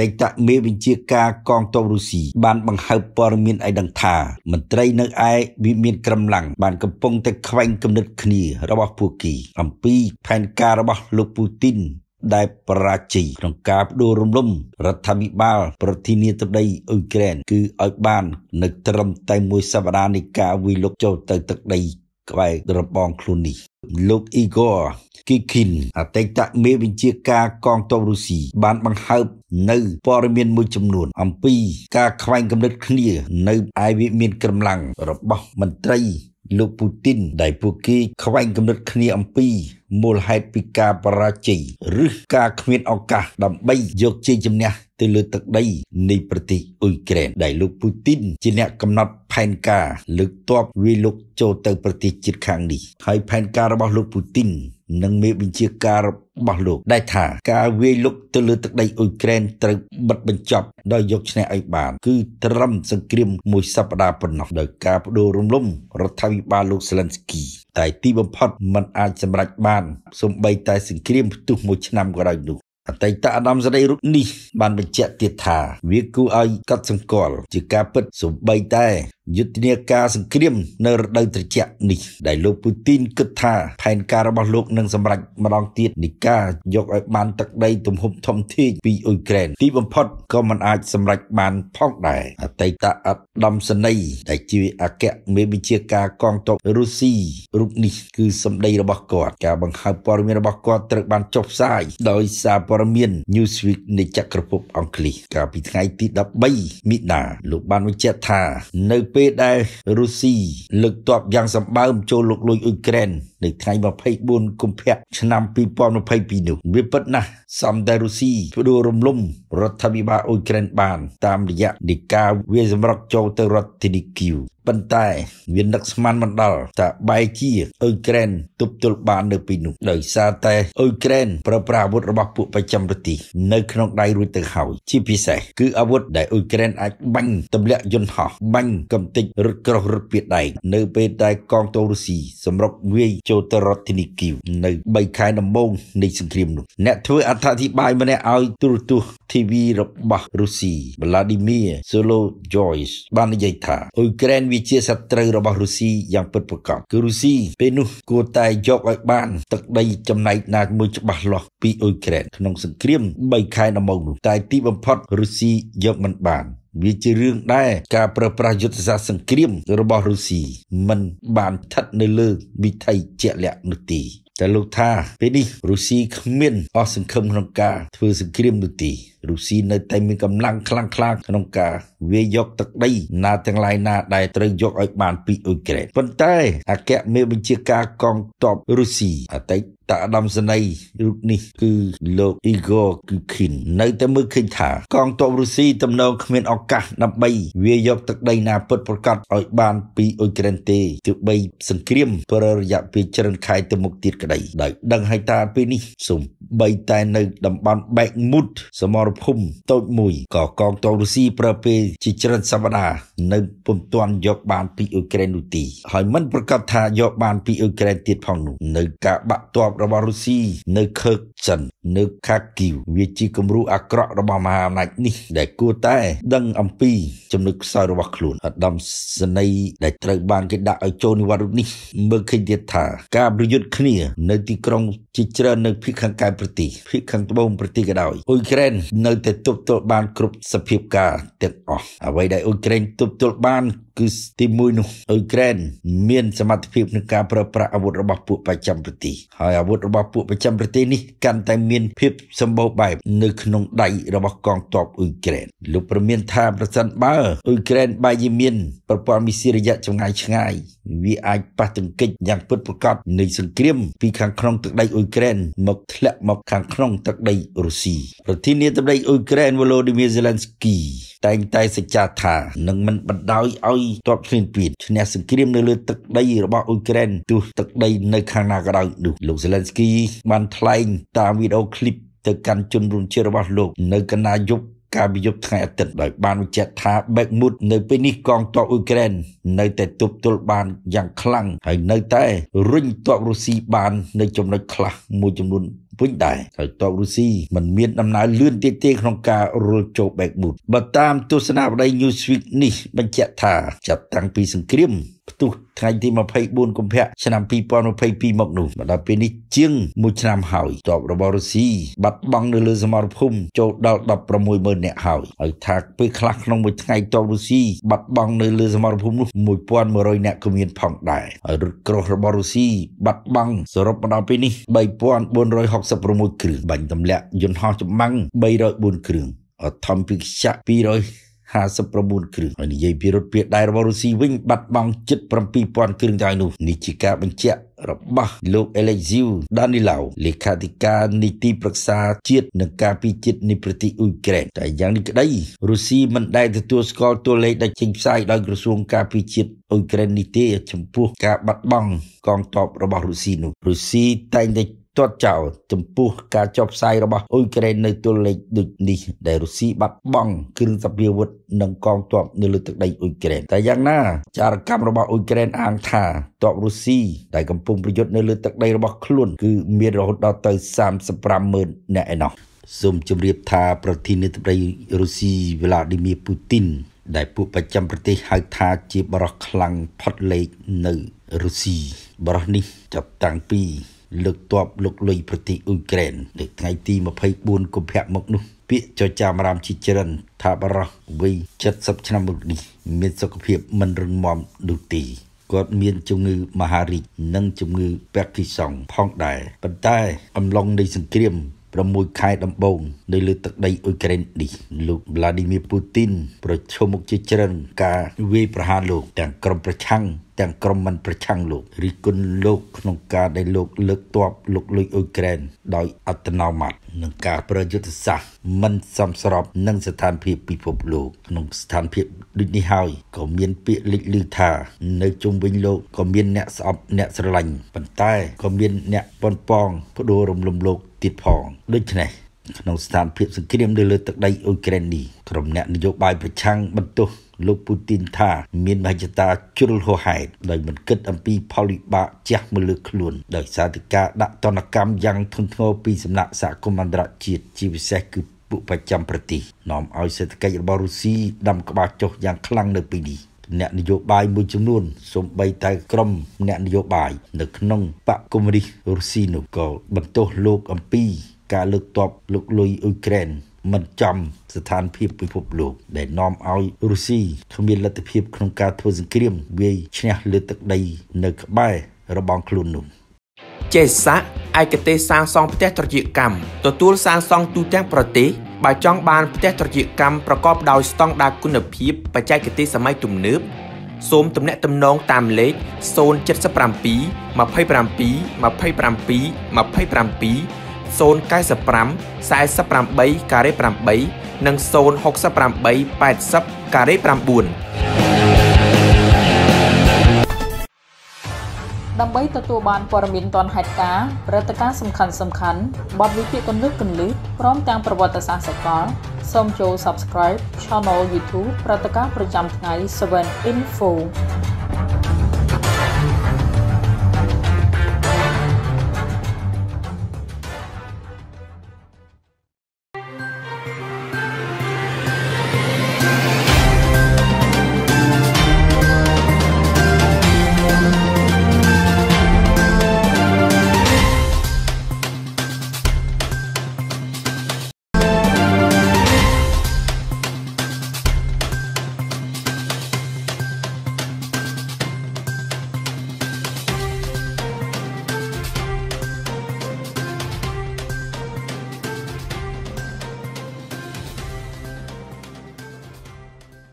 តីតមេបញ្ជាការកងទ័ពរុស្ស៊ីបានបង្ហើបព័ត៌មានឲ្យដឹងថា មន្ត្រីនៅឯវិមានក្រំឡាំង បានកំពុង តែខ្វែងគំនិតគ្នារបស់ពួកគេអំពីផែនការរបស់លោកពូទីនដែលបរាជ័យក្នុងការផ្ដួលរំលំរដ្ឋាភិបាល ប្រធានាធិបតីអ៊ុយក្រែនគឺឲ្យបាននៅត្រឹមតែមួយសប្តាហ៍នៃការវាយលុកចូលទៅទឹកដី ក្បែររបងខ្លួននេះលោក Igor Kikin អតីតមេបញ្ជាការកងទ័ពរុស្ស៊ីបាន បង្ហើបនៅព័ត៌មានមួយចំនួនអំពីការខ្វែងគំនិតគ្នានៅឯវិមានក្រំឡាំងរបស់មន្ត្រី លោកពូទីនដែលពួកគេខ្វែងគំនិតគ្នាអំពីមូលហេតុពីការបរាជ័យឬការគ្មានឱកាសដើម្បីយកជ័យជំនះទៅលើទឹកដីនៃប្រទេសអ៊ុយក្រែនដែលលោកពូទីន ជាអ្នកកំណត់ផែនការលើកទ័ពវាយលុកចូលទៅប្រទេសជិតខាងនេះហើយផែនការរបស់លោកពូទីននិងមេបញ្ជាការរបស់លោកដែលថាការវាយលុកទៅលើទឹកដីអ៊ុយក្រែនត្រូវបិទបញ្ចប់ដោយយកឈ្នះឲ្យបានគឺត្រឹមសង្គ្រាមមួយសប្តាហ៍ប៉ុណ្ណោះដោយការបដូររំលំរដ្ឋាភិបាលលោកសេឡិនស្គី តែ ទីបំផុតมันអាចសម្រេចបានសូម្បីតែសង្គ្រាមផ្ទុះមួយឆ្នាំក៏ដោយនោះអតីតអាដាមសេរីរុកនេះបានបញ្ជាក់ទៀតថា វាគួរឲ្យកត់សម្គាល់ជាការពិតសូម្បីតែយុទ្ធនាការសង្គ្រាមនៅរដូវត្រជាក់នេះដែលលោកពូទីនគិតថាផែនការរបស់លោកនឹងសម្រេចម្ដងទៀតនៃការយកឲ្យបានទឹកដីទំហំធំធេងពីអ៊ុយក្រែនទីបំផុតក៏មិនអាចសម្រេចបានផងដែរអតីតអធំសេនីយ៍ដែលជាអគ្គមេបញ្ជាការកងទ័ពរុស្ស៊ីរូបនេះគឺសម្ដីរបស់គាត់ការបង្ហើបព័ត៌មានរបស់គាត់ត្រូវបានចុះផ្សាយដោយសារព័ត៌មាន Newsweek នៃចក្រភពអង់គ្លេសកាលពីថ្ងៃទី13មិថុនាលោកបានបញ្ជាក់ថានៅពេលពេលដែលរុស្ស៊ីលើកទ័ពយ៉ាងសម្បើម ចូលលុកលុយអ៊ុយក្រែននៅថ្ងៃ24កុម្ភៈឆ្នាំ2022នោះវាពិតណាស់សំដៅរុស្ស៊ីផ្ដួលរំលំរដ្ឋាភិបាលអ៊ុយក្រែនបាន តាមរយៈនីការវាសម្រុកចូលទៅរដ្ឋធានីគីវប៉ុន្តែវានឹកស្មានមិនដល់ថាបែជាអ៊ុយក្រែនទប់ទល់បាននៅពីនោះដោយសារតែអ៊ុយក្រែនប្រើប្រាស់អាវុធរបស់ពួកប្រចាំប្រទេសនៅក្នុងដៃរួចទៅហើយជាពិសេសគឺអាវុធដែលអ៊ុយក្រែនអាចបាញ់ទម្លាក់យន្តហោះបាញ់កំទេចរថក្រោះរថពីដែកនៅពេលតែកងទ័ពរុស្ស៊ីសម្រុកវាយចូលទៅរដ្ឋធានីគីវនៅ3ខែដំបូងនៃសង្គ្រាមនោះអ្នកធ្វើអត្ថាធិប្បាយម្នាក់ឲ្យ ទូរទស្សន៍ TV របស់រុស្ស៊ី Vladimir Solojoy បាននិយាយថាអ៊ុយក្រែនវាជាសត្រូវរបស់រុស្ស៊ីយ៉ាងពិតប្រាកដគឺរុស្ស៊ីពេលនោះគួរតែយកឲ្យបានទឹកដីចំណែកណាមួយច្បាស់លាស់ពីអ៊ុយក្រែនក្នុងសង្គ្រាម3ខែដំបូងនោះតែទីបំផុតរុស្ស៊ីយកមិនបាន វាជារឿងដែរការប្រើប្រាស់យុទ្ធសាស្ត្រសង្គ្រាមរបស់រុស្ស៊ីមិនបានស្ថិតនៅលើវិថីជាក់លាក់នោះទេសលោកថាពេលនេះរុស្ស៊ីគ្មានអស់សង្ឃឹមក្នុងការធ្វើសង្គ្រាមនោះទេរុស្ស៊ីនៅតែមានកម្លាំងខ្លាំងក្លាក្នុងការ វាយយកទឹកដី ណាទាំងឡាយណាដែលត្រូវយកឲ្យបានពីអ៊ុយក្រែនប៉ុន្តែអគ្គមេបញ្ជាការកងទ័ពរុស្ស៊ីអតីតតាឧត្តមសេនីយ៍រូបនេះគឺលោក Igor Kukhin នៅតែមើលឃើញថាកងទ័ពរុស្ស៊ីទំនងគ្មានឱកាសដើម្បីវាយក ទឹកដី ណាពិតប្រកបឲ្យបាន ពីអ៊ុយក្រែនទេទោះបីសង្គ្រាមប្រើរយៈពេលច្រើនខែទៅមុខទៀតក្តីដោយដឹងហើយតាពេលនេះសូមបីតែនៅតំបន់បែកមុត សមរភូមិតូចមួយក៏កងទ័ពរុស្ស៊ីប្រើពេលជាច្រើនសប្តាហ៍នៅពុំទាន់យកបានពីអ៊ុយក្រែននោះទីហើយមិនប្រកាសថាយកបានពីអ៊ុយក្រែនទៀតផងនោះនៅការបាក់ទ័ពរបស់រុស្ស៊ីនៅខឺកចិននៅខាគីវវាជាគំរូអាក្រក់របស់មហាអំណាចនេះដែលគួរតែដឹងអំពីចំណុចខ្សោយរបស់ខ្លួនឥដំសនីដែលត្រូវបានគេដាក់ឲ្យចូលនិវត្តន៍រូបនេះមើលឃើញទៀតថាការប្រយុទ្ធគ្នានៅទីក្រុងជាច្រើននៅភូមិខាងកើតប្រទេសភូមិខាងត្បូងប្រទេសក៏ដោយអ៊ុយក្រែននៅតែទប់ទល់បានគ្រប់សភាពការទាំងអស់អ្វីដែលអ៊ុយក្រែនទប់ទល់បានគឺទី1នោះអ៊ុយក្រែនមានសមត្ថភាពក្នុងការប្រើប្រាស់អាវុធរបស់ពួកប្រចាំប្រទេសហើយអាវុធរបស់ពួកប្រចាំប្រទេសនេះកាន់តែមានភាពសម្បូរបែប នៅក្នុងដៃរបស់កងទ័ពអ៊ុយក្រែនលោកប្រមានថាប្រសិនបើអ៊ុយក្រែនបែរជាមានប្រព័ន្ធមីស៊ីរយៈចម្ងាយឆ្ងាយវាអាចប៉ះទង្គិចយ៉ាងពិតប្រាកដនៃសង្គ្រាម ពីខាងក្នុងទឹកដីអ៊ុយក្រែនមកធ្លាក់មកខាងក្នុង ទឹកដីរុស្ស៊ីប្រធានាធិបតីអ៊ុយក្រែនវ៉ូឡូឌីមៀเซเลนស្គីតែងតែសច្ចាថានឹងមិនបណ្ដោយឲ្យទ័ពឈ្លានពានឈ្នះសង្គ្រាមនៅលើទឹកដីរបស់អ៊ុយក្រែនទោះទឹកដីនៅខាងណាក៏ដោយនោះលោកសេឡិនស្គីបានថ្លែងតាមវីដេអូឃ្លីបទៅកាន់ជនរួមជាតិរបស់លោកនៅកណ្ដាលយប់កាលពីយប់ថ្ងៃអាទិត្យដោយបានបញ្ជាក់ថាបែកមុត នៅពេលនេះកងទ័ពអ៊ុយក្រែននៅតែទប់ទល់បានយ៉ាងខ្លាំងហើយនៅតែរុញទ័ពរុស្ស៊ីបាននៅចំណុចខ្លះមួយចំនួនវិញដែរហើយតបរុស្ស៊ីមិនមានដំណើរលឿនទៀតទេក្នុងការរុលចូលបែកបូតបើតាមទស្សនៈបដី Newsweek នេះបញ្ជាក់ថាចាប់តាំងពីសង្គ្រាមផ្ទុះថ្ងៃទី24កុម្ភៈឆ្នាំ2022មកនោះមកដល់ពេលនេះជាង1ឆ្នាំហើយតបរបស់រុស្ស៊ីបាត់បង់នៅលើសមរភូមិចូលដល់160000នាក់ហើយហើយថាពេលខ្លះក្នុងមួយថ្ងៃតបរុស្ស៊ីបាត់បង់នៅលើសមរភូមិនោះ1100នាក់ក៏មានផងដែរហើយរថក្រោះរបស់រុស្ស៊ីបាត់បង់សរុបមកដល់ពេលនេះ3460 36គ្រឿងបាញ់ទម្លាក់យន្តហោះចម្បាំង304គ្រឿងអធំពិខ្យៈ200 59គ្រឿងហើយនិយាយពីរថភៀសដែររបស់រុស្ស៊ីវិញបាត់បង់ជិត7000គ្រឿងទៅហើយនោះនេះជាការបញ្ជាក់របស់លោក Alexei Danilov លេខាធិការនីតិប្រឹក្សាជាតិនិងការពីជាតិនៃប្រទេសអ៊ុយក្រែនតែយ៉ាងនេះក្តីរុស្ស៊ីមិនដែលទទួលស្គាល់តួលេខដែលចេញផ្សាយដោយក្រសួងការពីជាតិអ៊ុយក្រែននេះទេចំពោះការបាត់បង់កងទ័ពរបស់រុស្ស៊ីនោះរុស្ស៊ីតែងតែទាត់ចោលចំពោះការចុះផ្សាយរបស់អ៊ុយក្រែននៅទល់លេខដូចនេះ ដែលរុស្ស៊ីបាត់បង់គ្រឿងសព្វាវុធនិងកងទ័ពនៅលើទឹកដីអ៊ុយក្រែនតែយ៉ាងណាចារកម្មរបស់អ៊ុយក្រែនអាងថាទ័ពរុស្ស៊ីដែលកំពុងប្រយុទ្ធនៅលើទឹកដីរបស់ខ្លួនគឺមានរហូតដល់ទៅ350000នាក់ឯណោះសូមជម្រាបថាប្រធានាធិបតីរុស្ស៊ីវ្លាឌីមៀពូទីនដែលពួកប្រចាំប្រទេសហៅថាជាបរោះខ្លាំងផុតលេខនៅរុស្ស៊ីបរោះនេះចាប់តាំងពីលើកទ័ពលុកលុយប្រទេសអ៊ុយក្រែននៅថ្ងៃទី24កុម្ភៈមកនោះពាក្យចចាមរាមជាច្រើនថាបរោះវ័យ70ឆ្នាំមកនេះមានសុខភាពមិនរឹងមាំនោះទេគាត់មានជំងឺមហារីកនិងជំងឺបាក់គីសង់ផងដែរប៉ុន្តែអំឡុងនៃសង្គ្រាម6ខែដំបូង នៅលើទឹកដីអ៊ុយក្រែននេះលោក Vladimir Putin ប្រឈមមុខជាច្រើនការវាយប្រហារលោកទាំងក្រុមប្រឆាំងទាំងក្រុមមិនប្រឆាំងលោក រីគុណលោកក្នុងការដែលលោកលើកទ័ពលុកលុយអ៊ុយក្រែនដោយអត្តនោម័តនឹងការប្រយុទ្ធសាស្ត្រមិនសមស្របនឹងស្ថានភាពពិភពលោកក្នុងស្ថានភាពដូចនេះហើយក៏មាន ពាក្យលេចលឺថានៅជុំវិញលោកក៏មានអ្នកស្អប់អ្នកស្រឡាញ់ប៉ុន្តែក៏មានអ្នកប៉ុនប៉ងបដូររំលំលោកទៀតផងដូច្នេះក្នុងស្ថានភាពសង្គ្រាមនៅលើទឹកដីអ៊ុយក្រែននេះក្រុមអ្នកនយោបាយប្រឆាំងបន្ទោសលោកពូទីនថាមានមហិច្ឆតាជ្រុលហួសហេតុដោយមិនគិតអំពី ផលវិបាកជះមកលើខ្លួនដោយសារតិការដាក់ទណ្ឌកម្មយ៉ាងធ្ងន់ធ្ងរពីសំណាក់សហគមន៍អន្តរជាតិជាពិសេសគឺពួកប្រចាំប្រទេសនាំឲ្យសេដ្ឋកិច្ចរបស់រុស្ស៊ីដាំក្បាលចុះយ៉ាងខ្លាំងនៅពេលនេះអ្នកនយោបាយមួយចំនួនសូម្បីតែក្រុមអ្នកនយោបាយនៅក្នុងបកគមរិះរុស្ស៊ីនោះក៏បន្ទោសលោកអំពី ការលើកទ័ពលោកលុយអ៊ុយក្រែនមិនចំស្ថានភាពពិភពលោកដែលនាំឲ្យរុស្ស៊ីគ្មានលទ្ធភាព ក្នុងការធ្វើសង្គ្រាមវាយឈ្នះលើទឹកដី នៅក្បែររបងខ្លួននោះចេសៈឯកទេសសាងសង់ផ្ទះត្រជាកម្មទទួលសាងសង់ទូទាំងប្រទេសបើចង់បានផ្ទះត្រជាកម្មប្រកបដោយស្តង់ដារគុណភាពបច្ចេកទេសសម័យទំនើបសូមទំនាក់ទំនងតាមលេខ077 27 27 27 095 48ការ៉េ8និង068 80ការ៉េ9ដើម្បីទទួលបានព័ត៌មានទាន់ហេតុការណ៍ព្រឹត្តិការណ៍សំខាន់សំខាន់បទវិភាគកន្លឹះកន្លឹះព្រមទាំងប្រវត្តិសាស្ត្រសកលសូមចូល Subscribe Channel YouTube ព្រឹត្តិការណ៍ប្រចាំថ្ងៃ7 Info